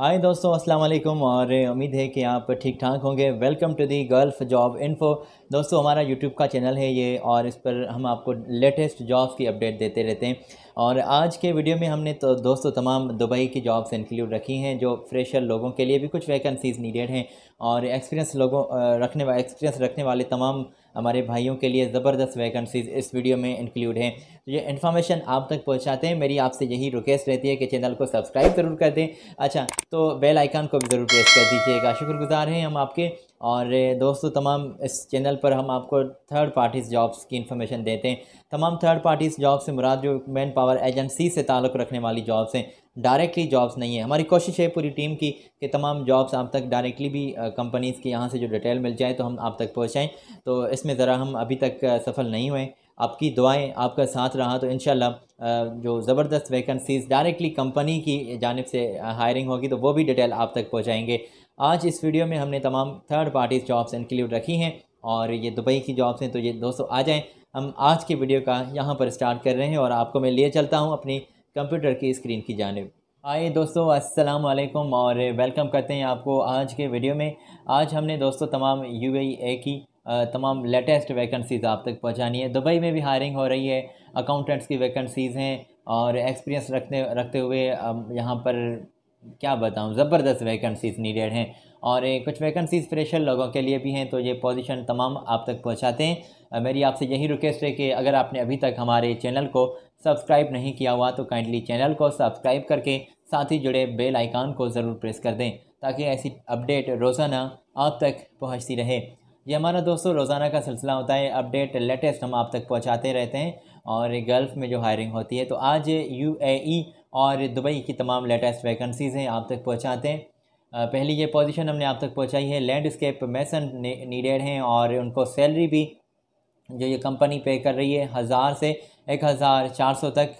हाय दोस्तों अस्सलाम वालेकुम और उम्मीद है कि आप ठीक ठाक होंगे welcome to the Gulf job info दोस्तों हमारा यूट्यूब का चैनल है ये और इस पर हम आपको लेटेस्ट जॉब्स की अपडेट देते रहते हैं और आज के वीडियो में हमने तो दोस्तों तमाम दुबई की जॉब्स इंक्लूड रखी हैं जो फ्रेशर लोगों के लिए भी कुछ वैकेंसीज़ नीडेड हैं और एक्सपीरियंस लोगों रखने वाले एक्सपीरियंस रखने वाले तमाम हमारे भाइयों के लिए ज़बरदस्त वैकेंसीज़ इस वीडियो में इंक्लूड हैं तो ये इन्फॉर्मेशन आप तक पहुंचाते हैं मेरी आपसे यही रिक्वेस्ट रहती है कि चैनल को सब्सक्राइब ज़रूर कर दें अच्छा तो बेल आइकान को भी ज़रूर प्रेस कर दीजिएगा शुक्रगुजार हैं हम आपके और दोस्तों तमाम इस चैनल पर हम आपको थर्ड पार्टीज़ जॉब्स की इन्फॉर्मेशन देते हैं तमाम थर्ड पार्टीज़ जॉब्स से मुराद जो मैन पावर एजेंसी से ताल्लुक़ रखने वाली जॉब्स हैं डायरेक्टली जॉब्स नहीं है हमारी कोशिश है पूरी टीम की कि तमाम जॉब्स आप तक डायरेक्टली भी कंपनीज़ के यहाँ से जो डिटेल मिल जाए तो हम आप तक पहुँचाएँ तो इसमें ज़रा हम अभी तक सफल नहीं हुए आपकी दुआएं आपका साथ रहा तो इन जो ज़बरदस्त वैकेंसीज़ डायरेक्टली कंपनी की जानब से हायरिंग होगी तो वो भी डिटेल आप तक पहुँचाएँगे आज इस वीडियो में हमने तमाम थर्ड पार्टी जॉब्स इंक्लूड रखी हैं और ये दुबई की जॉब्स हैं तो ये दोस्तों आ जाएँ हम आज के वीडियो का यहाँ पर स्टार्ट कर रहे हैं और आपको मैं ले चलता हूँ अपनी कंप्यूटर की स्क्रीन की जानब आए दोस्तों अस्सलाम वालेकुम और वेलकम करते हैं आपको आज के वीडियो में आज हमने दोस्तों तमाम यू ए e की तमाम लेटेस्ट वैकेंसीज़ आप तक पहुंचानी है दुबई में भी हायरिंग हो रही है अकाउंटेंट्स की वैकेंसीज़ हैं और एक्सपीरियंस रखने रखते हुए यहाँ पर क्या बताऊँ ज़बरदस्त वैकेंसीज नीडेड हैं और कुछ वैकेंसीज फ्रेशर लोगों के लिए भी हैं तो ये पोजीशन तमाम आप तक पहुंचाते हैं मेरी आपसे यही रिक्वेस्ट है कि अगर आपने अभी तक हमारे चैनल को सब्सक्राइब नहीं किया हुआ तो काइंडली चैनल को सब्सक्राइब करके साथ ही जुड़े बेल आइकान को ज़रूर प्रेस कर दें ताकि ऐसी अपडेट रोज़ाना आप तक पहुँचती रहे ये हमारा दोस्तों रोज़ाना का सिलसिला होता है अपडेट लेटेस्ट हम आप तक पहुँचाते रहते हैं और गल्फ़ में जो हायरिंग होती है तो आज यू और दुबई की तमाम लेटेस्ट वैकेंसीज़ हैं आप तक पहुँचाते हैं पहली ये पोजीशन हमने आप तक पहुँचाई है लैंडस्केप मैसन नीडेड हैं और उनको सैलरी भी जो ये कंपनी पे कर रही है हज़ार से एक हज़ार चार सौ तक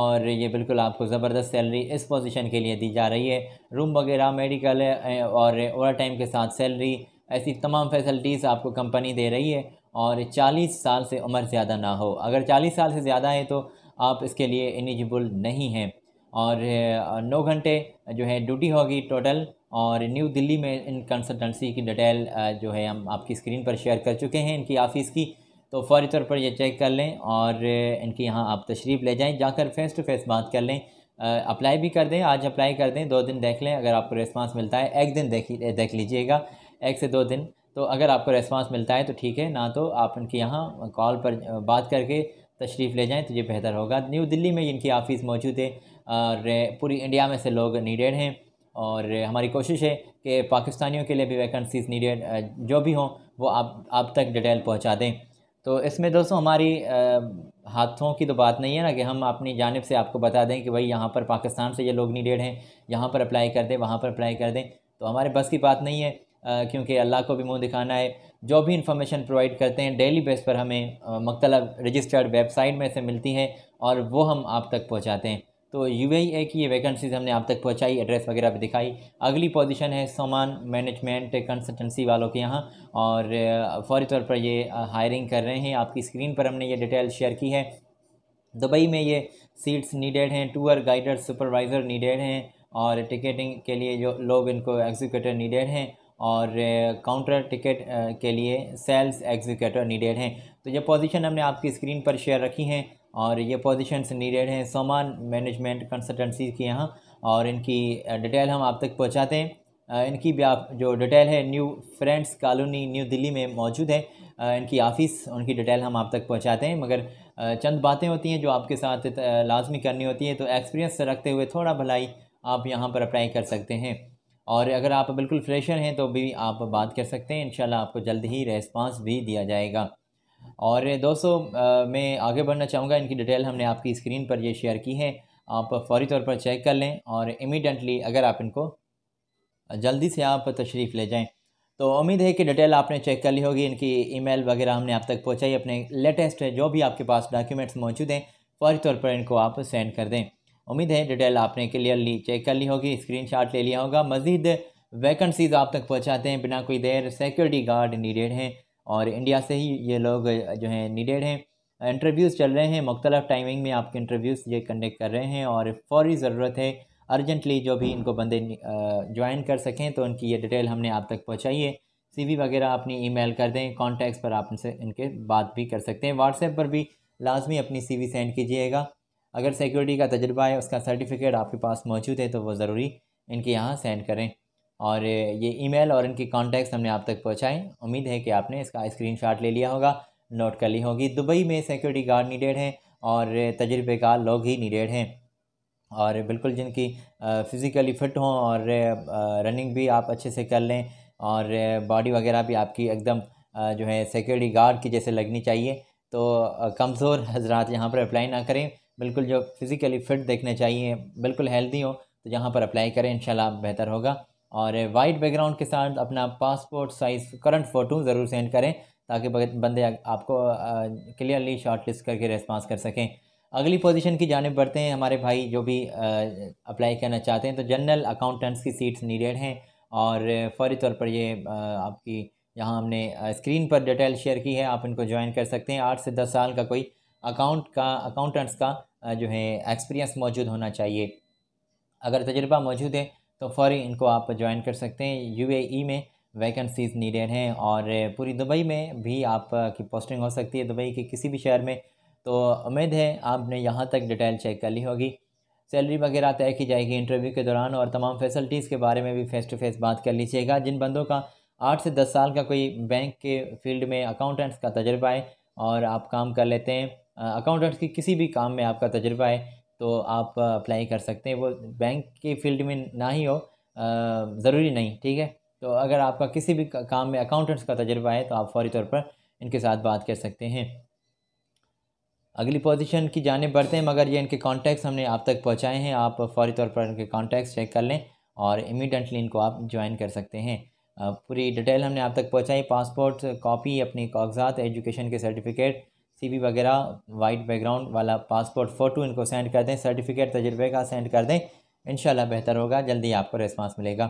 और ये बिल्कुल आपको ज़बरदस्त सैलरी इस पोजीशन के लिए दी जा रही है रूम वगैरह मेडिकल और ओवर टाइम के साथ सैलरी ऐसी तमाम फैसिलिटीज़ आपको कंपनी दे रही है और चालीस साल से उम्र ज़्यादा ना हो अगर चालीस साल से ज़्यादा है तो आप इसके लिए एलिजिबल नहीं हैं और नौ घंटे जो है ड्यूटी होगी टोटल और न्यू दिल्ली में इन कंसल्टेंसी की डिटेल जो है हम आपकी स्क्रीन पर शेयर कर चुके हैं इनकी ऑफ़िस की तो फौरी तौर पर ये चेक कर लें और इनके यहाँ आप तशरीफ़ ले जाएँ जाकर फ़ेस टू फेस बात कर लें अप्लाई भी कर दें आज अप्लाई कर दें दो दिन देख लें अगर आपको रिस्पांस मिलता है एक दिन देख देख लीजिएगा एक से दो दिन तो अगर आपको रिस्पांस मिलता है तो ठीक है ना तो आप इनके यहाँ कॉल पर बात करके तशरीफ़ ले जाएँ तो ये बेहतर होगा न्यू दिल्ली में इनकी ऑफ़िस मौजूद है और पूरी इंडिया में से लोग नीडेड हैं और हमारी कोशिश है कि पाकिस्तानियों के लिए भी वैकेंसीज नीडेड जो भी हों वो आप आप तक डिटेल पहुंचा दें तो इसमें दोस्तों हमारी हाथों की तो बात नहीं है ना कि हम अपनी जानब से आपको बता दें कि भाई यहाँ पर पाकिस्तान से ये लोग नीडेड हैं यहाँ पर अप्लाई कर दें वहाँ पर अप्लाई कर दें तो हमारे बस की बात नहीं है क्योंकि अल्लाह को भी मुँह दिखाना है जो भी इंफॉर्मेशन प्रोवाइड करते हैं डेली बेस पर हमें मकतलब रजिस्टर्ड वेबसाइट में से मिलती है और वो हम आप तक पहुँचाते हैं तो यू ए की ये वैकेंसीज हमने आप तक पहुंचाई एड्रेस वगैरह भी दिखाई अगली पोजीशन है सामान मैनेजमेंट कंसल्टेंसी वालों के यहाँ और फौरी तौर पर ये हायरिंग कर रहे हैं आपकी स्क्रीन पर हमने ये डिटेल शेयर की है दुबई में ये सीट्स नीडेड हैं टूर गाइडर सुपरवाइज़र नीडेड हैं और टिकटिंग के लिए जो लोग इनको एग्जीक्यूटर नीडेड हैं और काउंटर टिकट के लिए सेल्स एग्जीक्यूटर नीडेड हैं तो ये पोजीशन हमने आपकी स्क्रीन पर शेयर रखी हैं और ये पोजीशंस नीडेड हैं सोमान मैनेजमेंट कंसल्टेंसी के यहाँ और इनकी डिटेल हम आप तक पहुँचाते हैं इनकी भी आप जो डिटेल है न्यू फ्रेंड्स कॉलोनी न्यू दिल्ली में मौजूद है इनकी ऑफ़िस उनकी डिटेल हम आप तक पहुंचाते हैं मगर चंद बातें होती हैं जो आपके साथ लाजमी करनी होती है तो एक्सपीरियंस रखते हुए थोड़ा भलाई आप यहाँ पर अप्लाई कर सकते हैं और अगर आप बिल्कुल फ्रेशर हैं तो भी आप बात कर सकते हैं इन आपको जल्द ही रेस्पॉन्स भी दिया जाएगा और दोस्तों मैं आगे बढ़ना चाहूँगा इनकी डिटेल हमने आपकी स्क्रीन पर ये शेयर की है आप फौरी तौर पर चेक कर लें और इमीडियटली अगर आप इनको जल्दी से आप तशरीफ़ ले जाएं तो उम्मीद है कि डिटेल आपने चेक कर ली होगी इनकी ईमेल वगैरह हमने आप तक पहुँचाई अपने लेटेस्ट जो भी आपके पास डॉक्यूमेंट्स मौजूद हैं फौरी तौर पर इनको आप सेंड कर दें उम्मीद है डिटेल आपने क्लियरली चेक कर ली होगी स्क्रीन शॉट ले लिया होगा मज़ीद वैकेंसीज़ आप तक पहुँचाते हैं बिना कोई देर सिक्योरिटी गार्ड नीडेड हैं और इंडिया से ही ये लोग जो है नीडेड हैं इंटरव्यूज़ चल रहे हैं मुख्तलफ़ टाइमिंग में आपके इंटरव्यूज़ ये कंडक्ट कर रहे हैं और फौरी ज़रूरत है अर्जेंटली जो भी इनको बंदे ज्वाइन कर सकें तो उनकी ये डिटेल हमने आप तक पहुँचाई है सी वगैरह अपनी ईमेल कर दें कॉन्टैक्ट पर आप उनसे इनके बात भी कर सकते हैं व्हाट्सएप पर भी लाजमी अपनी सी सेंड कीजिएगा अगर सिक्योरिटी का तजर्बा है उसका सर्टिफिकेट आपके पास मौजूद है तो वो ज़रूरी इनके यहाँ सेंड करें और ये ईमेल और इनकी कॉन्टैक्ट्स हमने आप तक पहुँचाएँ उम्मीद है कि आपने इसका स्क्रीनशॉट ले लिया होगा नोट कर ली होगी दुबई में सिक्योरिटी गार्ड नीडेड हैं और तजर्बेकार लोग ही नीडेड हैं और बिल्कुल जिनकी फ़िज़िकली फ़िट हों और रनिंग भी आप अच्छे से कर लें और बॉडी वगैरह भी आपकी एकदम जो है सिक्योरिटी गार्ड की जैसे लगनी चाहिए तो कमज़ोर हजरात यहाँ पर अप्लाई ना करें बिल्कुल जो फ़िज़िकली फ़िट देखने चाहिए बिल्कुल हेल्दी हो तो यहाँ पर अप्लाई करें इन बेहतर होगा और वाइट बैकग्राउंड के साथ अपना पासपोर्ट साइज़ करंट फ़ोटो ज़रूर सेंड करें ताकि बंदे आपको क्लियरली शॉर्ट लिस्ट करके रेस्पॉन्स कर सकें अगली पोजीशन की जानब बढ़ते हैं हमारे भाई जो भी अप्लाई करना चाहते हैं तो जनरल अकाउंटेंट्स की सीट्स नीडेड हैं और फौरी तौर पर ये आपकी यहाँ हमने स्क्रीन पर डिटेल शेयर की है आप इनको ज्वाइन कर सकते हैं आठ से दस साल का कोई अकाउंट का अकाउंटेंट्स का जो है एक्सपीरियंस मौजूद होना चाहिए अगर तजर्बा मौजूद है तो फौरी इनको आप ज्वाइन कर सकते हैं यूएई e में वैकेंसीज़ नीडेड हैं और पूरी दुबई में भी आप की पोस्टिंग हो सकती है दुबई के किसी भी शहर में तो उम्मीद है आपने यहाँ तक डिटेल चेक कर ली होगी सैलरी वगैरह तय की जाएगी इंटरव्यू के दौरान और तमाम फैसिलिटीज़ के बारे में भी फ़ेस टू फेस बात कर लीजिएगा जिन बंदों का आठ से दस साल का कोई बैंक के फील्ड में अकाउंटेंट्स का तजर्बा है और आप काम कर लेते हैं अकाउंटेंट्स की किसी भी काम में आपका तजर्बा है तो आप अप्लाई कर सकते हैं वो बैंक की फील्ड में ना ही हो ज़रूरी नहीं ठीक है तो अगर आपका किसी भी काम में अकाउंटेंट्स का तजर्बा है तो आप फौरी तौर पर इनके साथ बात कर सकते हैं अगली पोजीशन की जाने बढ़ते हैं मगर ये इनके कॉन्टैक्ट्स हमने आप तक पहुंचाए हैं आप फौरी तौर पर इनके कॉन्टैक्ट्स चेक कर लें और इमीडियटली इनको आप ज्वाइन कर सकते हैं पूरी डिटेल हमने आप तक पहुँचाई पासपोर्ट कापी अपनी कागजात एजुकेशन के सर्टिफिकेट सी वगैरह वाइट बैकग्राउंड वाला पासपोर्ट फ़ोटो इनको सेंड कर दें सर्टिफिकेट तजर्बे का सेंड कर दें इन बेहतर होगा जल्दी आपको रिस्पांस मिलेगा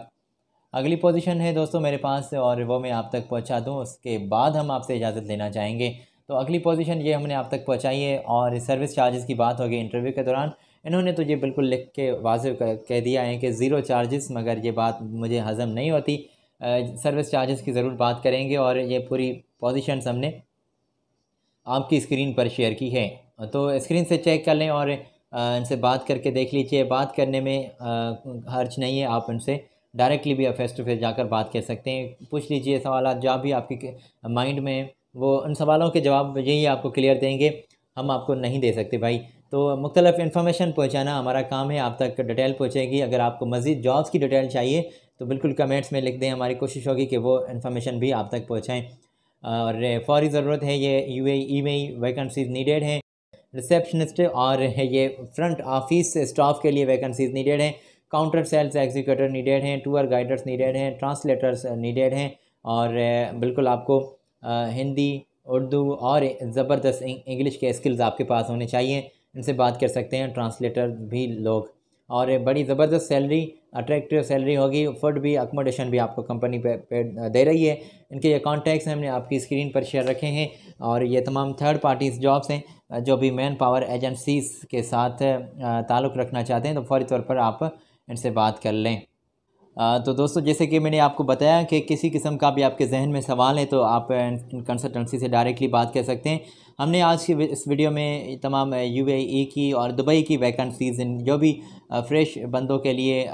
अगली पोजीशन है दोस्तों मेरे पास और वो मैं आप तक पहुंचा दूं उसके बाद हम आपसे इजाज़त लेना चाहेंगे तो अगली पोजीशन ये हमने आप तक पहुंचाई है और सर्विस चार्जेस की बात होगी इंटरव्यू के दौरान इन्होंने तो ये बिल्कुल लिख के वाज कह दिया है कि ज़ीरो चार्जेस मगर ये बात मुझे हज़म नहीं होती सर्विस चार्जेस की ज़रूर बात करेंगे और ये पूरी पोजिशन हमने आपकी स्क्रीन पर शेयर की है तो स्क्रीन से चेक कर लें और इनसे बात करके देख लीजिए बात करने में हर्ज नहीं है आप उनसे डायरेक्टली भी आप फेस टू फेस जाकर बात कर सकते हैं पूछ लीजिए सवाल जहाँ भी आपके माइंड में वो उन सवालों के जवाब यही आपको क्लियर देंगे हम आपको नहीं दे सकते भाई तो मुख्तलिफ इन्फॉर्मेशन पहुँचाना हमारा काम है आप तक डिटेल पहुँचेगी अगर आपको मज़ीद जॉब्स की डिटेल चाहिए तो बिल्कुल कमेंट्स में लिख दें हमारी कोशिश होगी कि वो इन्फॉर्मेशन भी आप तक पहुँचाएँ और फौरी ज़रूरत है ये यू ई में ही वैकेंसीज नीडेड हैं रिसेप्शनिस्ट और ये फ्रंट ऑफिस स्टाफ के लिए वैकेंसीज नीडेड हैं काउंटर सेल्स एग्जीक्यूटर नीडेड हैं टूर गाइडर्स नीडेड हैं ट्रांसलेटर्स नीडेड हैं और eh, बिल्कुल आपको eh, हिंदी उर्दू और ज़बरदस्त इंग्लिश के स्किल्स आपके पास होने चाहिए इनसे बात कर सकते हैं ट्रांसलेटर भी लोग और बड़ी ज़बरदस्त सैलरी अट्रैक्टिव सैलरी होगी फूड भी अकोमोडेशन भी आपको कंपनी पे, पे दे रही है इनके ये कॉन्टैक्ट्स हमने आपकी स्क्रीन पर शेयर रखे हैं और ये तमाम थर्ड पार्टीज़ जॉब्स हैं जो भी मैन पावर एजेंसीज़ के साथ ताल्लुक़ रखना चाहते हैं तो फौरी तौर पर आप इनसे बात कर लें तो दोस्तों जैसे कि मैंने आपको बताया कि किसी किस्म का भी आपके जहन में सवाल है तो आप कंसल्टेंसी से डायरेक्टली बात कर सकते हैं हमने आज की इस वीडियो में तमाम यू की और दुबई की वैकेंसीज जो भी फ्रेश बंदों के लिए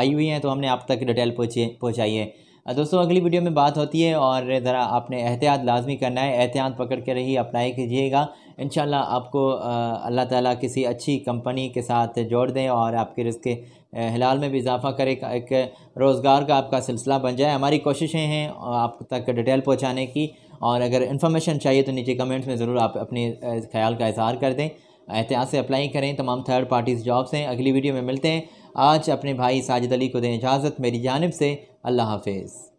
आई हुई हैं तो हमने आप तक डिटेल पहुँचे पहुँचाई है दोस्तों अगली वीडियो में बात होती है और ज़रा आपने एहतियात लाजमी करना है एहतियात पकड़ के रही अप्लाई कीजिएगा इन आपको अल्लाह ताला किसी अच्छी कंपनी के साथ जोड़ दें और आपके रिस्क हिलाल में भी इजाफा करे एक रोज़गार का आपका सिलसिला बन जाए हमारी कोशिशें हैं आप तक डिटेल पहुँचाने की और अगर इन्फॉर्मेशन चाहिए तो नीचे कमेंट्स में ज़रूर आप अपने ख्याल का इजहार कर दें एहतियात से अप्लाई करें तमाम थर्ड पार्टीज़ जॉब्स हैं अगली वीडियो में मिलते हैं आज अपने भाई साजिद अली को दें इजाज़त मेरी जानब से अल्लाह हाफिज़